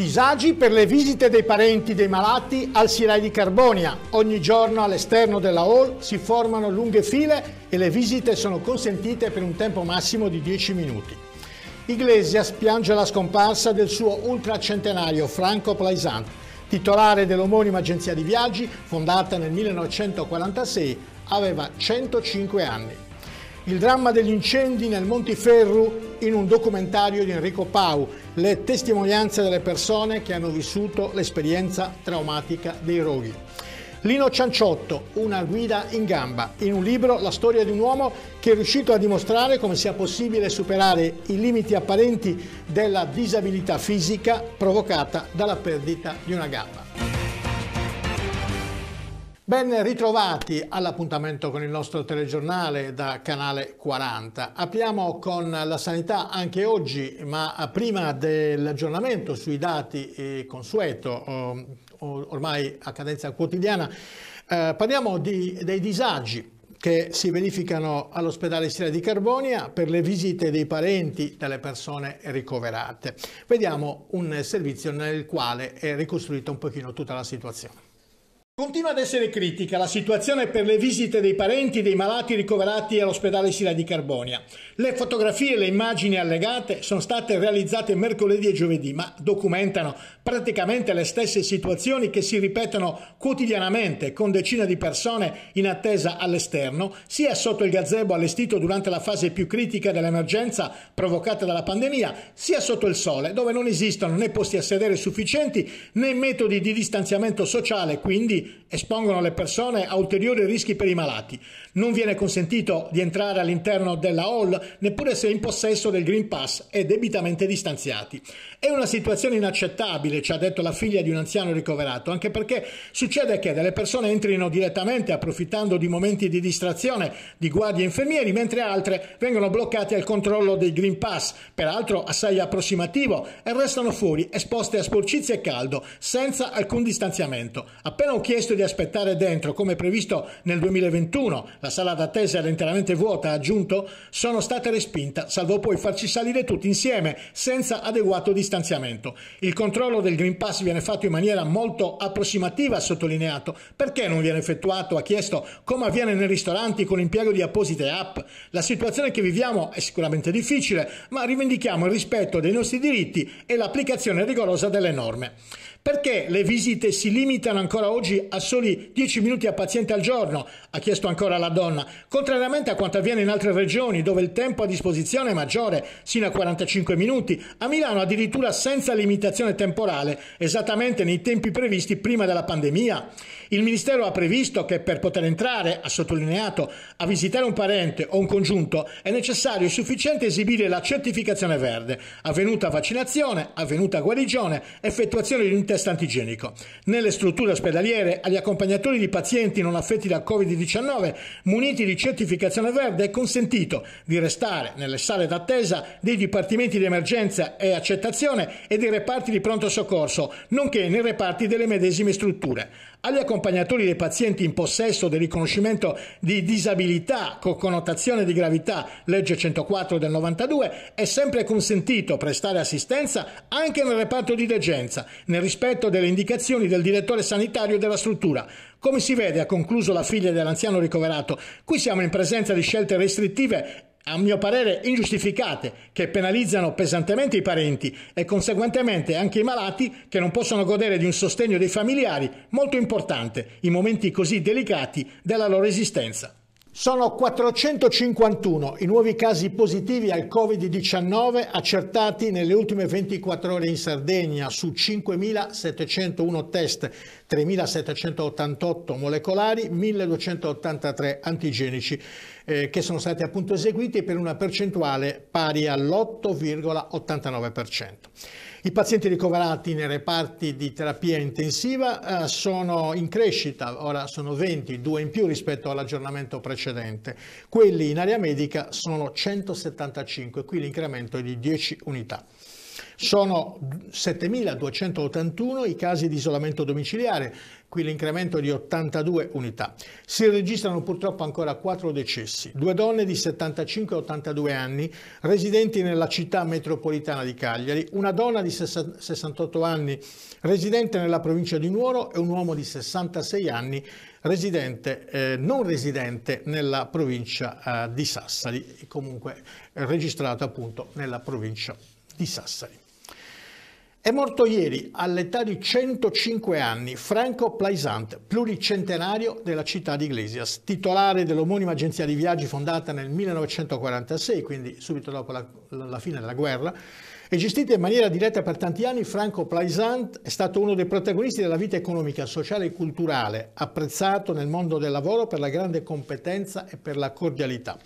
Disagi per le visite dei parenti dei malati al Sirai di Carbonia. Ogni giorno all'esterno della hall si formano lunghe file e le visite sono consentite per un tempo massimo di 10 minuti. Iglesias piange la scomparsa del suo ultracentenario Franco Plaisant, titolare dell'omonima agenzia di viaggi fondata nel 1946, aveva 105 anni. Il dramma degli incendi nel Montiferru in un documentario di Enrico Pau, le testimonianze delle persone che hanno vissuto l'esperienza traumatica dei roghi. Lino Cianciotto, una guida in gamba, in un libro la storia di un uomo che è riuscito a dimostrare come sia possibile superare i limiti apparenti della disabilità fisica provocata dalla perdita di una gamba. Ben ritrovati all'appuntamento con il nostro telegiornale da Canale 40. Apriamo con la sanità anche oggi, ma prima dell'aggiornamento sui dati eh, consueto, oh, ormai a cadenza quotidiana, eh, parliamo di, dei disagi che si verificano all'ospedale Sira di Carbonia per le visite dei parenti delle persone ricoverate. Vediamo un servizio nel quale è ricostruita un pochino tutta la situazione. Continua ad essere critica la situazione per le visite dei parenti dei malati ricoverati all'ospedale Sila di Carbonia. Le fotografie e le immagini allegate sono state realizzate mercoledì e giovedì, ma documentano praticamente le stesse situazioni che si ripetono quotidianamente con decine di persone in attesa all'esterno, sia sotto il gazebo allestito durante la fase più critica dell'emergenza provocata dalla pandemia, sia sotto il sole, dove non esistono né posti a sedere sufficienti né metodi di distanziamento sociale, quindi espongono le persone a ulteriori rischi per i malati. Non viene consentito di entrare all'interno della hall neppure se in possesso del Green Pass e debitamente distanziati. È una situazione inaccettabile, ci ha detto la figlia di un anziano ricoverato, anche perché succede che delle persone entrino direttamente approfittando di momenti di distrazione di guardie e infermieri, mentre altre vengono bloccate al controllo del Green Pass, peraltro assai approssimativo, e restano fuori, esposte a sporcizia e caldo, senza alcun distanziamento. Appena ho chiesto chiesto di aspettare dentro, come previsto nel 2021, la sala d'attesa era interamente vuota, ha aggiunto, sono state respinte, salvo poi farci salire tutti insieme, senza adeguato distanziamento. Il controllo del Green Pass viene fatto in maniera molto approssimativa, ha sottolineato. Perché non viene effettuato, ha chiesto, come avviene nei ristoranti con l'impiego di apposite app? La situazione che viviamo è sicuramente difficile, ma rivendichiamo il rispetto dei nostri diritti e l'applicazione rigorosa delle norme. Perché le visite si limitano ancora oggi a soli 10 minuti a paziente al giorno? Ha chiesto ancora la donna, contrariamente a quanto avviene in altre regioni dove il tempo a disposizione è maggiore, sino a 45 minuti, a Milano addirittura senza limitazione temporale, esattamente nei tempi previsti prima della pandemia. Il Ministero ha previsto che per poter entrare, ha sottolineato, a visitare un parente o un congiunto è necessario e sufficiente esibire la certificazione verde, avvenuta vaccinazione, avvenuta guarigione, effettuazione di un test antigenico. Nelle strutture ospedaliere agli accompagnatori di pazienti non affetti da Covid-19 muniti di certificazione verde è consentito di restare nelle sale d'attesa dei dipartimenti di emergenza e accettazione e dei reparti di pronto soccorso, nonché nei reparti delle medesime strutture. Agli accompagnatori dei pazienti in possesso del riconoscimento di disabilità con connotazione di gravità, legge 104 del 92, è sempre consentito prestare assistenza anche nel reparto di degenza, nel rispetto delle indicazioni del direttore sanitario della struttura. Come si vede, ha concluso la figlia dell'anziano ricoverato, qui siamo in presenza di scelte restrittive a mio parere ingiustificate, che penalizzano pesantemente i parenti e conseguentemente anche i malati che non possono godere di un sostegno dei familiari molto importante in momenti così delicati della loro esistenza. Sono 451 i nuovi casi positivi al Covid-19 accertati nelle ultime 24 ore in Sardegna su 5.701 test, 3.788 molecolari, 1.283 antigenici eh, che sono stati appunto eseguiti per una percentuale pari all'8,89%. I pazienti ricoverati nei reparti di terapia intensiva eh, sono in crescita, ora sono 20, due in più rispetto all'aggiornamento precedente. Quelli in area medica sono 175, qui l'incremento è di 10 unità. Sono 7.281 i casi di isolamento domiciliare, qui l'incremento di 82 unità. Si registrano purtroppo ancora 4 decessi, due donne di 75 e 82 anni residenti nella città metropolitana di Cagliari, una donna di 68 anni residente nella provincia di Nuoro e un uomo di 66 anni residente, eh, non residente nella provincia eh, di Sassari, comunque registrato appunto nella provincia di Sassari. È morto ieri, all'età di 105 anni, Franco Plaisant, pluricentenario della città di Iglesias, titolare dell'omonima agenzia di viaggi fondata nel 1946, quindi subito dopo la, la fine della guerra, e gestita in maniera diretta per tanti anni, Franco Plaisant è stato uno dei protagonisti della vita economica, sociale e culturale, apprezzato nel mondo del lavoro per la grande competenza e per la cordialità.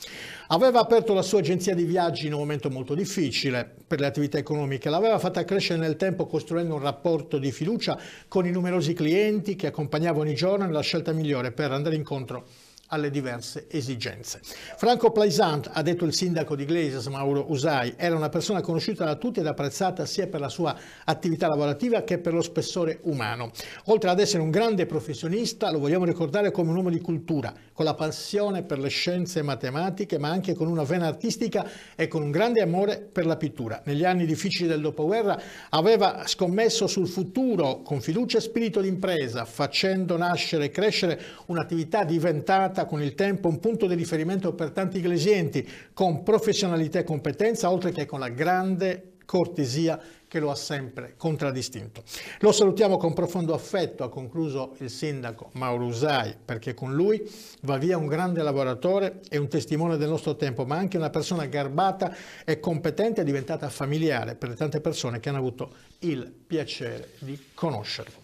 Aveva aperto la sua agenzia di viaggi in un momento molto difficile per le attività economiche, l'aveva fatta crescere nel tempo costruendo un rapporto di fiducia con i numerosi clienti che accompagnava ogni giorno nella scelta migliore per andare incontro alle diverse esigenze. Franco Plaisant, ha detto il sindaco di Glesias, Mauro Usai, era una persona conosciuta da tutti ed apprezzata sia per la sua attività lavorativa che per lo spessore umano. Oltre ad essere un grande professionista, lo vogliamo ricordare come un uomo di cultura, con la passione per le scienze matematiche, ma anche con una vena artistica e con un grande amore per la pittura. Negli anni difficili del dopoguerra aveva scommesso sul futuro con fiducia e spirito d'impresa, facendo nascere e crescere un'attività diventata con il tempo un punto di riferimento per tanti clienti con professionalità e competenza, oltre che con la grande cortesia che lo ha sempre contraddistinto. Lo salutiamo con profondo affetto, ha concluso il sindaco Mauro Usai, perché con lui va via un grande lavoratore e un testimone del nostro tempo, ma anche una persona garbata e competente diventata familiare per le tante persone che hanno avuto il piacere di conoscerlo.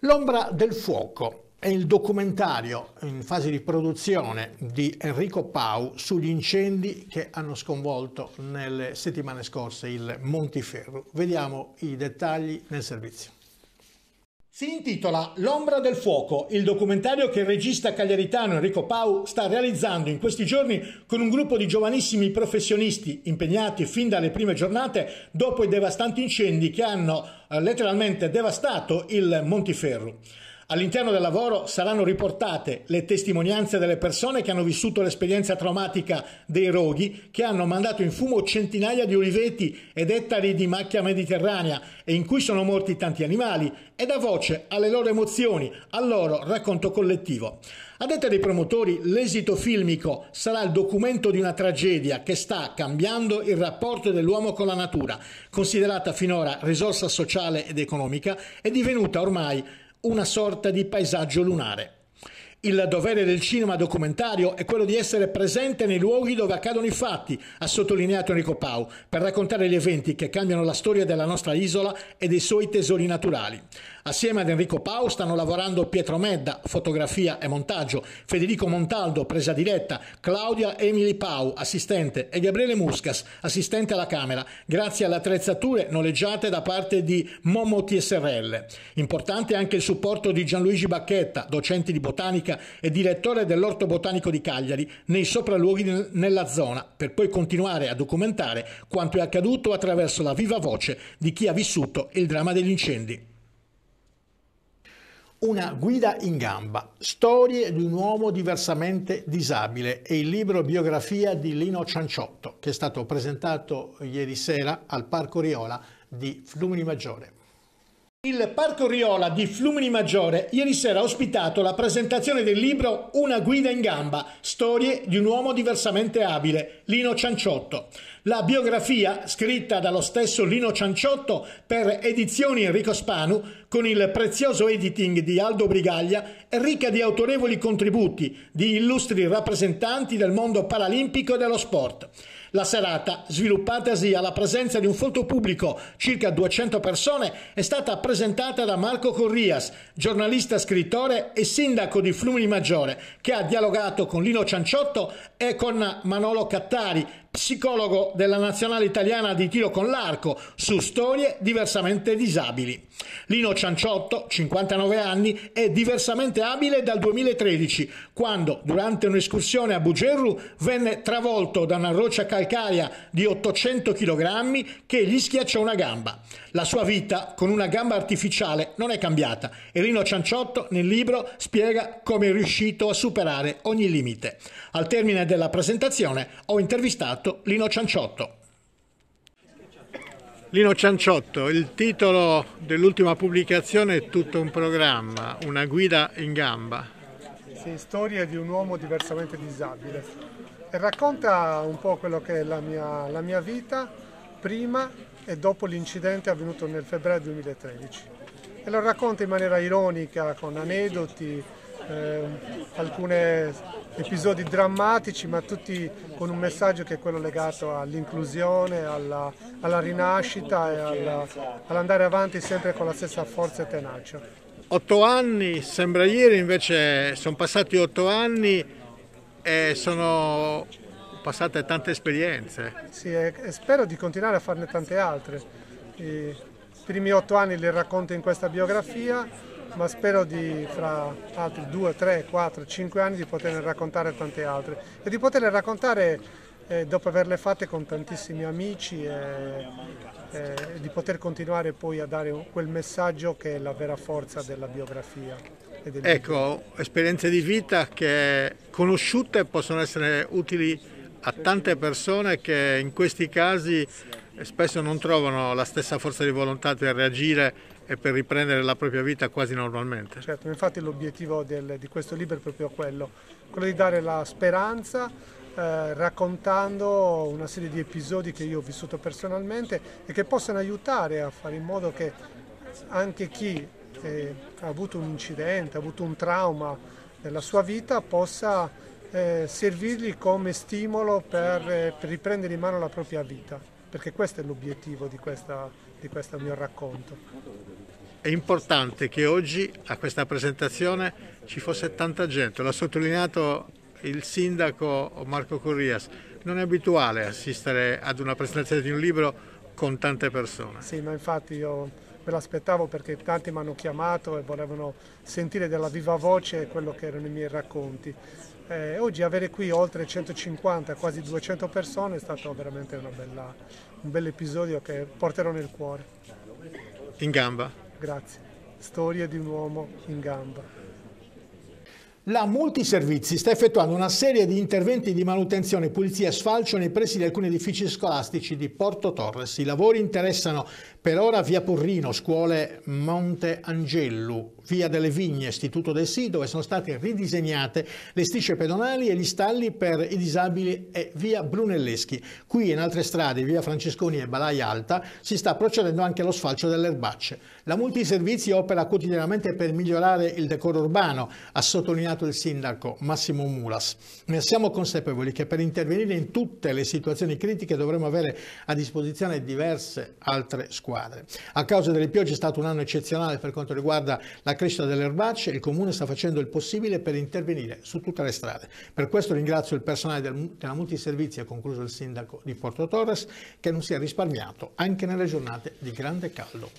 L'ombra del fuoco è il documentario in fase di produzione di Enrico Pau sugli incendi che hanno sconvolto nelle settimane scorse il Montiferru. Vediamo i dettagli nel servizio. Si intitola L'ombra del fuoco, il documentario che il regista cagliaritano Enrico Pau sta realizzando in questi giorni con un gruppo di giovanissimi professionisti impegnati fin dalle prime giornate dopo i devastanti incendi che hanno eh, letteralmente devastato il Montiferru. All'interno del lavoro saranno riportate le testimonianze delle persone che hanno vissuto l'esperienza traumatica dei roghi che hanno mandato in fumo centinaia di oliveti ed ettari di macchia mediterranea e in cui sono morti tanti animali e da voce alle loro emozioni, al loro racconto collettivo. A detta dei promotori, l'esito filmico sarà il documento di una tragedia che sta cambiando il rapporto dell'uomo con la natura, considerata finora risorsa sociale ed economica, è divenuta ormai una sorta di paesaggio lunare. Il dovere del cinema documentario è quello di essere presente nei luoghi dove accadono i fatti, ha sottolineato Enrico Pau, per raccontare gli eventi che cambiano la storia della nostra isola e dei suoi tesori naturali. Assieme ad Enrico Pau stanno lavorando Pietro Medda, fotografia e montaggio, Federico Montaldo, presa diretta, Claudia Emily Pau, assistente, e Gabriele Muscas, assistente alla Camera, grazie alle attrezzature noleggiate da parte di Momo TSRL. Importante anche il supporto di Gianluigi Bacchetta, docente di botanica e direttore dell'Orto Botanico di Cagliari, nei sopralluoghi nella zona, per poi continuare a documentare quanto è accaduto attraverso la viva voce di chi ha vissuto il dramma degli incendi. Una guida in gamba, storie di un uomo diversamente disabile e il libro biografia di Lino Cianciotto che è stato presentato ieri sera al Parco Riola di Flumini Maggiore. Il Parco Riola di Flumini Maggiore ieri sera ha ospitato la presentazione del libro Una guida in gamba, storie di un uomo diversamente abile, Lino Cianciotto. La biografia, scritta dallo stesso Lino Cianciotto per edizioni Enrico Spanu, con il prezioso editing di Aldo Brigaglia, è ricca di autorevoli contributi di illustri rappresentanti del mondo paralimpico e dello sport. La serata, sviluppatasi alla presenza di un folto pubblico, circa 200 persone, è stata presentata da Marco Corrias, giornalista, scrittore e sindaco di Flumini Maggiore, che ha dialogato con Lino Cianciotto e con Manolo Cattari, psicologo della nazionale italiana di tiro con l'arco su storie diversamente disabili. Lino Cianciotto, 59 anni, è diversamente abile dal 2013, quando durante un'escursione a Bugerru venne travolto da una roccia calcarea di 800 kg che gli schiacciò una gamba. La sua vita con una gamba artificiale non è cambiata e Lino Cianciotto nel libro spiega come è riuscito a superare ogni limite. Al termine della presentazione ho intervistato candidato Lino Cianciotto. Lino Cianciotto, il titolo dell'ultima pubblicazione è tutto un programma, una guida in gamba. Sì, storia di un uomo diversamente disabile. E racconta un po' quello che è la mia, la mia vita prima e dopo l'incidente avvenuto nel febbraio 2013. E lo racconta in maniera ironica, con aneddoti, eh, alcune episodi drammatici ma tutti con un messaggio che è quello legato all'inclusione, alla, alla, rinascita e alla, all'andare avanti sempre con la stessa forza e tenacia. Otto anni, sembra ieri invece sono passati otto anni e sono passate tante esperienze. Sì, e, e spero di continuare a farne tante altre. I primi otto anni li racconto in questa biografia ma spero di fra altri 2, 3, 4, 5 anni di poterne raccontare tante altre e di poterle raccontare eh, dopo averle fatte con tantissimi amici e, e, eh, e di poter continuare poi a dare quel messaggio che è la vera forza della biografia. Ecco, esperienze di vita che conosciute possono essere utili a tante persone che in questi casi spesso non trovano la stessa forza di volontà per reagire e per riprendere la propria vita quasi normalmente. Certo, infatti l'obiettivo di questo libro è proprio quello, quello di dare la speranza eh, raccontando una serie di episodi che io ho vissuto personalmente e che possano aiutare a fare in modo che anche chi eh, ha avuto un incidente, ha avuto un trauma nella sua vita possa eh, servirgli come stimolo per, eh, per riprendere in mano la propria vita, perché questo è l'obiettivo di questa di questo mio racconto. È importante che oggi a questa presentazione ci fosse tanta gente, l'ha sottolineato il sindaco Marco Corrias, non è abituale assistere ad una presentazione di un libro con tante persone. Sì, ma infatti io me l'aspettavo perché tanti mi hanno chiamato e volevano sentire dalla viva voce quello che erano i miei racconti eh, oggi avere qui oltre 150, quasi 200 persone è stato veramente bella, un bel episodio che porterò nel cuore. In gamba. Grazie. Storia di un uomo in gamba. La Multiservizi sta effettuando una serie di interventi di manutenzione, pulizia e sfalcio nei pressi di alcuni edifici scolastici di Porto Torres. I lavori interessano per ora via Porrino, scuole Monte Angelu, via delle Vigne, istituto del SI, dove sono state ridisegnate le strisce pedonali e gli stalli per i disabili e via Brunelleschi. Qui in altre strade, via Francesconi e Balai Alta, si sta procedendo anche allo sfalcio delle erbacce. La Multiservizi opera quotidianamente per migliorare il decoro urbano, ha sottolineato il sindaco Massimo Mulas. Ne siamo consapevoli che per intervenire in tutte le situazioni critiche dovremo avere a disposizione diverse altre scuole squadre. A causa delle piogge è stato un anno eccezionale per quanto riguarda la crescita delle erbacce e il Comune sta facendo il possibile per intervenire su tutte le strade. Per questo ringrazio il personale del, della multiservizi, ha concluso il sindaco di Porto Torres, che non si è risparmiato anche nelle giornate di grande caldo.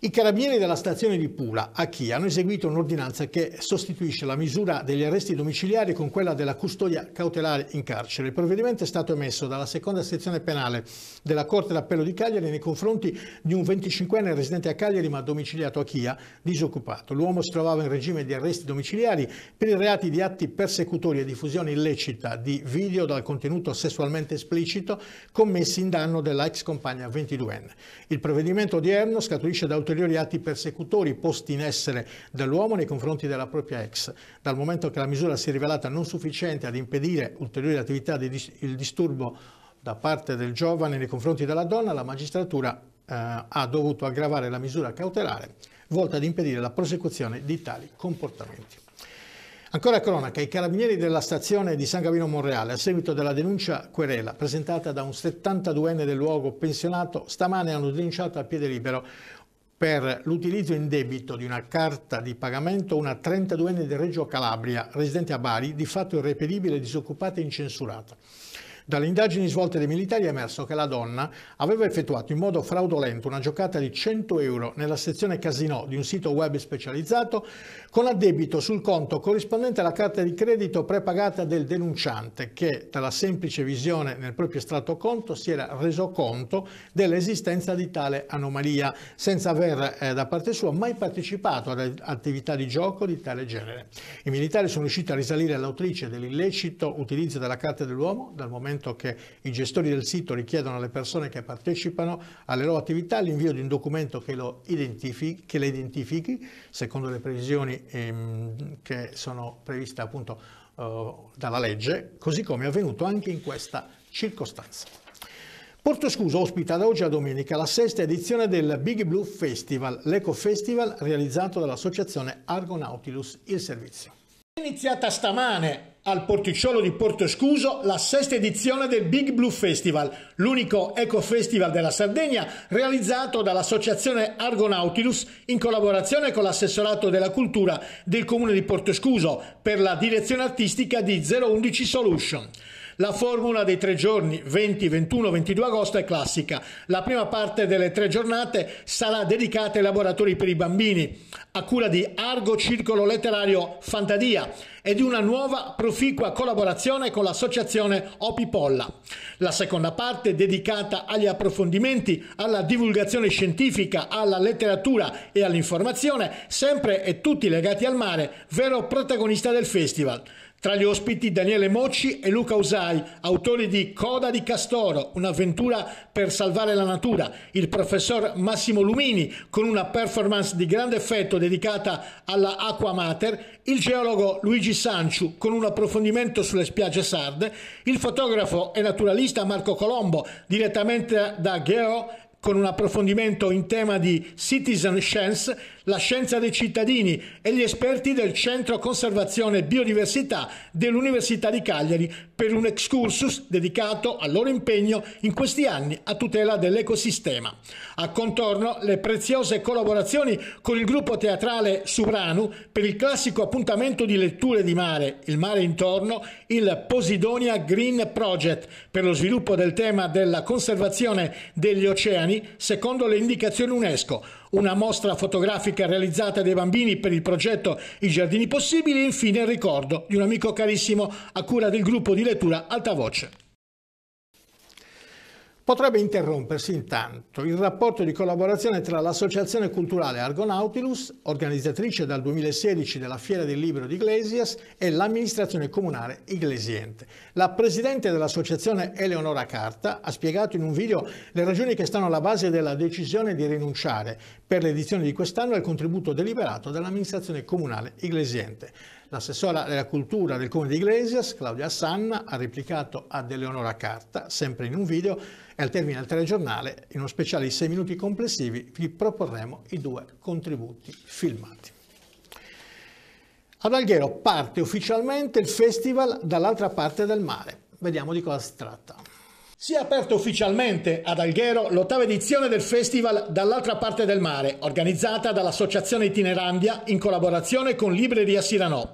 I carabinieri della stazione di Pula, a Chi, hanno eseguito un'ordinanza che sostituisce la misura degli arresti domiciliari con quella della custodia cautelare in carcere. Il provvedimento è stato emesso dalla seconda sezione penale della Corte d'Appello di Cagliari nei confronti di un 25enne residente a Cagliari ma domiciliato a Chia, disoccupato. L'uomo si trovava in regime di arresti domiciliari per i reati di atti persecutori e diffusione illecita di video dal contenuto sessualmente esplicito commessi in danno della ex compagna 22enne. Il provvedimento odierno scaturisce da ulteriori atti persecutori posti in essere dall'uomo nei confronti della propria ex. Dal momento che la misura si è rivelata non sufficiente ad impedire ulteriori attività di dis il disturbo da parte del giovane nei confronti della donna, la magistratura eh, ha dovuto aggravare la misura cautelare volta ad impedire la prosecuzione di tali comportamenti. Ancora cronaca, i carabinieri della stazione di San Gavino Monreale, a seguito della denuncia querela presentata da un 72enne del luogo pensionato, stamane hanno denunciato a piede libero per l'utilizzo in debito di una carta di pagamento una 32enne del Reggio Calabria, residente a Bari, di fatto irreperibile, disoccupata e incensurata. Dalle indagini svolte dai militari è emerso che la donna aveva effettuato in modo fraudolento una giocata di 100 euro nella sezione casino di un sito web specializzato con addebito sul conto corrispondente alla carta di credito prepagata del denunciante che dalla semplice visione nel proprio estratto conto si era reso conto dell'esistenza di tale anomalia senza aver eh, da parte sua mai partecipato ad attività di gioco di tale genere. I militari sono riusciti a risalire all'autrice dell'illecito utilizzo della carta dell'uomo dal momento documento che i gestori del sito richiedono alle persone che partecipano alle loro attività, l'invio di un documento che, lo identifichi, che le identifichi secondo le previsioni ehm, che sono previste appunto eh, dalla legge, così come è avvenuto anche in questa circostanza. Porto Scuso ospita da oggi a domenica la sesta edizione del Big Blue Festival, l'eco festival realizzato dall'associazione Argonautilus Il Servizio. È iniziata stamane al porticciolo di Porto Scuso la sesta edizione del Big Blue Festival, l'unico eco-festival della Sardegna realizzato dall'associazione Argonautilus in collaborazione con l'assessorato della cultura del comune di Porto Scuso per la direzione artistica di 011 Solution. La formula dei tre giorni 20, 21, 22 agosto è classica. La prima parte delle tre giornate sarà dedicata ai laboratori per i bambini, a cura di Argo Circolo Letterario Fantadia e di una nuova proficua collaborazione con l'associazione Opipolla. La seconda parte dedicata agli approfondimenti, alla divulgazione scientifica, alla letteratura e all'informazione, sempre e tutti legati al mare, vero protagonista del festival. Tra gli ospiti Daniele Mocci e Luca Usai, autori di Coda di Castoro, un'avventura per salvare la natura, il professor Massimo Lumini con una performance di grande effetto dedicata alla Aqua Mater, il geologo Luigi Sanciu con un approfondimento sulle spiagge sarde, il fotografo e naturalista Marco Colombo direttamente da Gheo con un approfondimento in tema di citizen science la scienza dei cittadini e gli esperti del Centro Conservazione Biodiversità dell'Università di Cagliari per un excursus dedicato al loro impegno in questi anni a tutela dell'ecosistema. A contorno le preziose collaborazioni con il gruppo teatrale Subranu per il classico appuntamento di letture di mare, il mare intorno, il Posidonia Green Project per lo sviluppo del tema della conservazione degli oceani secondo le indicazioni UNESCO, una mostra fotografica realizzata dai bambini per il progetto I Giardini Possibili e infine il ricordo di un amico carissimo a cura del gruppo di lettura Alta Voce potrebbe interrompersi intanto il rapporto di collaborazione tra l'Associazione Culturale Argonautilus, organizzatrice dal 2016 della Fiera del Libro di Iglesias, e l'amministrazione comunale Iglesiente. La presidente dell'associazione Eleonora Carta ha spiegato in un video le ragioni che stanno alla base della decisione di rinunciare per l'edizione di quest'anno al contributo deliberato dall'amministrazione comunale Iglesiente. L'assessora della cultura del comune di Iglesias, Claudia Sanna, ha replicato ad Eleonora Carta, sempre in un video, e al termine del telegiornale, in uno speciale di 6 minuti complessivi, vi proporremo i due contributi filmati. Ad Alghero parte ufficialmente il festival dall'altra parte del mare. Vediamo di cosa si tratta. Si è aperta ufficialmente ad Alghero l'ottava edizione del festival Dall'altra parte del mare, organizzata dall'Associazione Itinerandia in collaborazione con Libreria Siranò.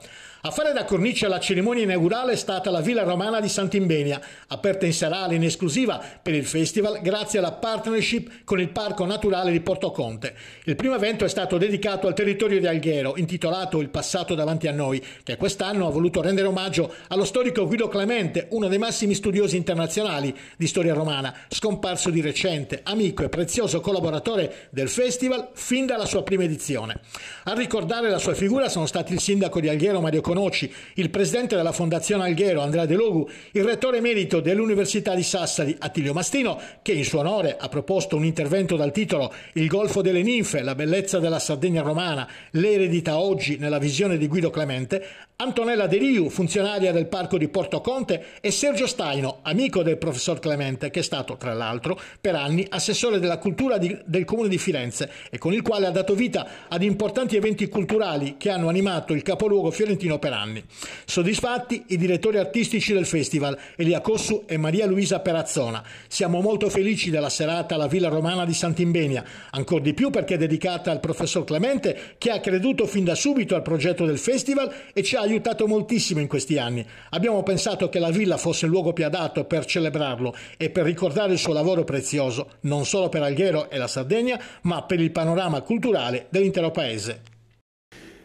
A fare da cornice alla cerimonia inaugurale è stata la Villa Romana di Sant'Imbenia, aperta in serale in esclusiva per il festival grazie alla partnership con il Parco Naturale di Porto Conte. Il primo evento è stato dedicato al territorio di Alghero, intitolato Il passato davanti a noi, che quest'anno ha voluto rendere omaggio allo storico Guido Clemente, uno dei massimi studiosi internazionali di storia romana, scomparso di recente, amico e prezioso collaboratore del festival fin dalla sua prima edizione. A ricordare la sua figura sono stati il sindaco di Alghero Mario Correa conosci, il presidente della Fondazione Alghero Andrea De Logu, il rettore emerito dell'Università di Sassari Attilio Mastino, che in suo onore ha proposto un intervento dal titolo Il Golfo delle Ninfe, la bellezza della Sardegna romana, l'eredità oggi nella visione di Guido Clemente, Antonella De Liu, funzionaria del parco di Porto Conte, e Sergio Staino, amico del professor Clemente, che è stato, tra l'altro, per anni assessore della cultura di, del comune di Firenze e con il quale ha dato vita ad importanti eventi culturali che hanno animato il capoluogo fiorentino per anni. Soddisfatti i direttori artistici del festival, Elia Cossu e Maria Luisa Perazzona. Siamo molto felici della serata alla Villa Romana di Sant'Imbenia, ancor di più perché è dedicata al professor Clemente, che ha creduto fin da subito al progetto del festival e ci ha aiutato moltissimo in questi anni. Abbiamo pensato che la villa fosse il luogo più adatto per celebrarlo e per ricordare il suo lavoro prezioso, non solo per Alghero e la Sardegna, ma per il panorama culturale dell'intero paese.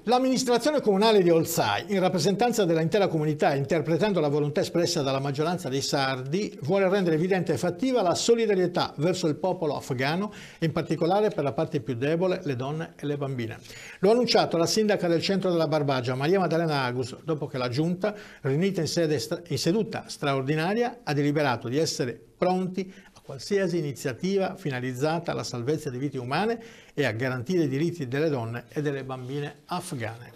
L'amministrazione comunale di Olzai, in rappresentanza dell'intera comunità e interpretando la volontà espressa dalla maggioranza dei sardi, vuole rendere evidente e fattiva la solidarietà verso il popolo afghano, in particolare per la parte più debole, le donne e le bambine. Lo ha annunciato la sindaca del centro della Barbagia, Maria Maddalena Agus, dopo che la giunta, riunita in, sede, in seduta straordinaria, ha deliberato di essere pronti a qualsiasi iniziativa finalizzata alla salvezza di vite umane e a garantire i diritti delle donne e delle bambine afghane.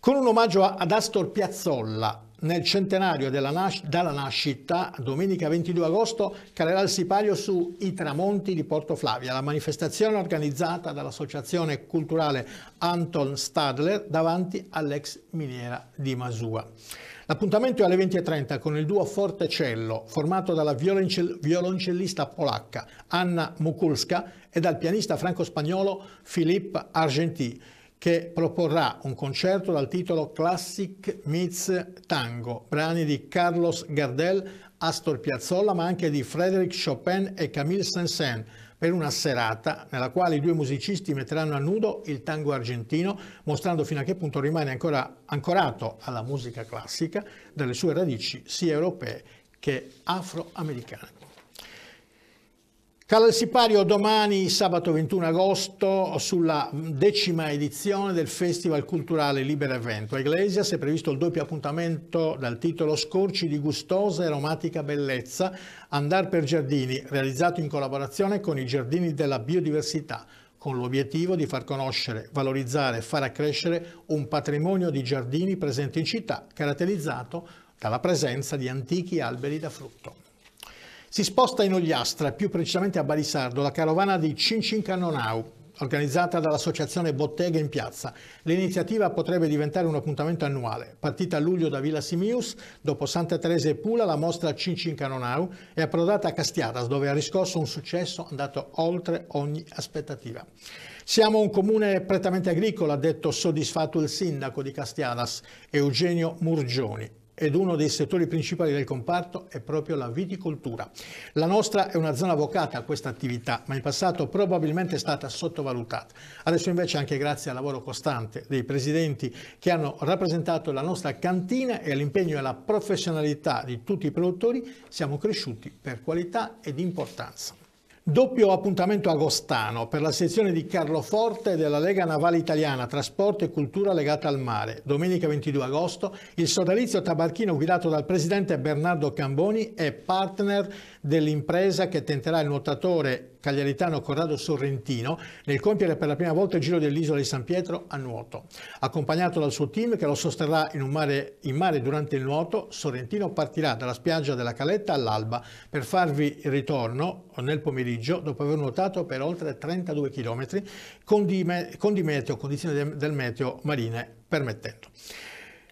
Con un omaggio ad Astor Piazzolla, nel centenario nas- dalla nascita, domenica 22 agosto, calerà il sipario su I Tramonti di Porto Flavia, la manifestazione organizzata dall'associazione culturale Anton Stadler davanti all'ex miniera di Masua. L'appuntamento è alle 20.30 con il duo Fortecello, formato dalla violoncellista polacca Anna Mukulska e dal pianista franco-spagnolo Philippe Argenti, che proporrà un concerto dal titolo Classic Meets Tango, brani di Carlos Gardel, Astor Piazzolla, ma anche di Frédéric Chopin e Camille Saint-Saëns per una serata nella quale i due musicisti metteranno a nudo il tango argentino, mostrando fino a che punto rimane ancora ancorato alla musica classica dalle sue radici sia europee che afroamericane. Cala il sipario domani, sabato 21 agosto, sulla decima edizione del Festival Culturale Libera Evento. A Iglesias è previsto il doppio appuntamento dal titolo Scorci di gustosa e aromatica bellezza, Andar per Giardini, realizzato in collaborazione con i Giardini della Biodiversità, con l'obiettivo di far conoscere, valorizzare e far accrescere un patrimonio di giardini presente in città, caratterizzato dalla presenza di antichi alberi da frutto. Si sposta in Ogliastra, più precisamente a Barisardo, la carovana di Cincin Cincincanonau, organizzata dall'associazione Bottega in Piazza. L'iniziativa potrebbe diventare un appuntamento annuale. Partita a luglio da Villa Simius, dopo Santa Teresa e Pula la mostra Cincin Cincincanonau è approdata a Castiadas, dove ha riscosso un successo andato oltre ogni aspettativa. Siamo un comune prettamente agricolo, ha detto soddisfatto il sindaco di Castiadas, Eugenio Murgioni ed uno dei settori principali del comparto è proprio la viticoltura. La nostra è una zona vocata a questa attività, ma in passato probabilmente è stata sottovalutata. Adesso invece anche grazie al lavoro costante dei presidenti che hanno rappresentato la nostra cantina e all'impegno e alla professionalità di tutti i produttori, siamo cresciuti per qualità ed importanza. Doppio appuntamento agostano per la sezione di Carloforte della Lega Navale Italiana Trasporto e Cultura legata al mare. Domenica 22 agosto il sodalizio tabarchino guidato dal presidente Bernardo Camboni è partner dell'impresa che tenterà il nuotatore cagliaritano Corrado Sorrentino nel compiere per la prima volta il giro dell'isola di San Pietro a nuoto. Accompagnato dal suo team che lo sosterrà in, mare, in mare durante il nuoto, Sorrentino partirà dalla spiaggia della Caletta all'alba per farvi il ritorno nel pomeriggio dopo aver nuotato per oltre 32 km con di, con di meteo, condizioni del meteo marine permettendo.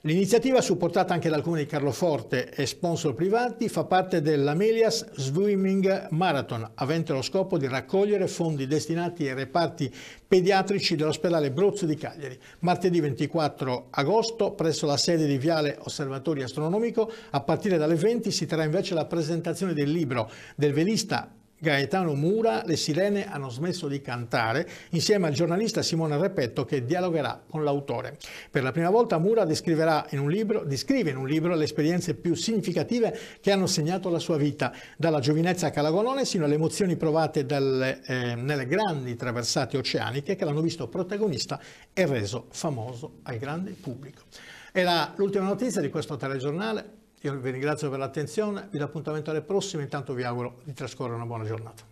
L'iniziativa, supportata anche dal Comune di Carloforte e sponsor privati, fa parte dell'Amelias Swimming Marathon, avente lo scopo di raccogliere fondi destinati ai reparti pediatrici dell'ospedale Brozzo di Cagliari. Martedì 24 agosto, presso la sede di Viale Osservatorio Astronomico, a partire dalle 20 si terrà invece la presentazione del libro del velista Gaetano Mura, le sirene hanno smesso di cantare, insieme al giornalista Simone Repetto che dialogherà con l'autore. Per la prima volta Mura in libro, descrive in un libro le esperienze più significative che hanno segnato la sua vita, dalla giovinezza a Calagolone sino alle emozioni provate dalle, eh, nelle grandi traversate oceaniche che l'hanno visto protagonista e reso famoso al grande pubblico. E l'ultima notizia di questo telegiornale. Io vi ringrazio per l'attenzione, vi do appuntamento alle prossime, intanto vi auguro di trascorrere una buona giornata.